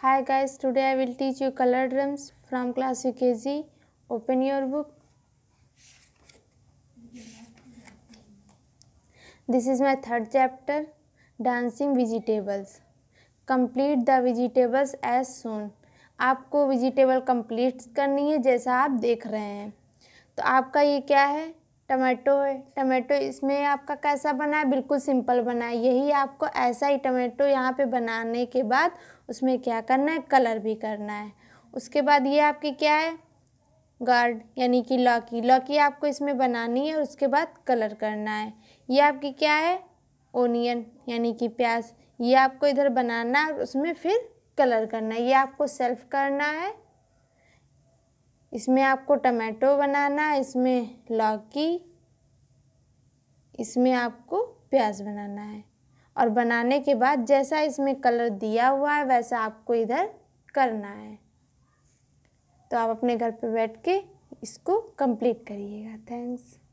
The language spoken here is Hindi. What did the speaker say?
Hi guys, today I will teach you color drums from class UKG. Open your book. This is my third chapter, Dancing Vegetables. Complete the vegetables as soon. आपको वेजिटेबल कंप्लीट करनी है जैसा आप देख रहे हैं तो आपका ये क्या है टमाटो है टमाटो इसमें आपका कैसा बना है बिल्कुल सिंपल बना है यही आपको ऐसा ही टमाटो यहाँ पे बनाने के बाद उसमें क्या करना है कलर भी करना है उसके बाद ये आपकी क्या है गार्ड यानी कि लौकी लौकी आपको इसमें बनानी है और उसके बाद कलर करना है ये आपकी क्या है ओनियन यानी कि प्याज ये आपको इधर बनाना है और उसमें फिर कलर करना है ये आपको सेल्फ करना है इसमें आपको टमाटो बनाना है इसमें लौकी इसमें आपको प्याज बनाना है और बनाने के बाद जैसा इसमें कलर दिया हुआ है वैसा आपको इधर करना है तो आप अपने घर पर बैठ के इसको कंप्लीट करिएगा थैंक्स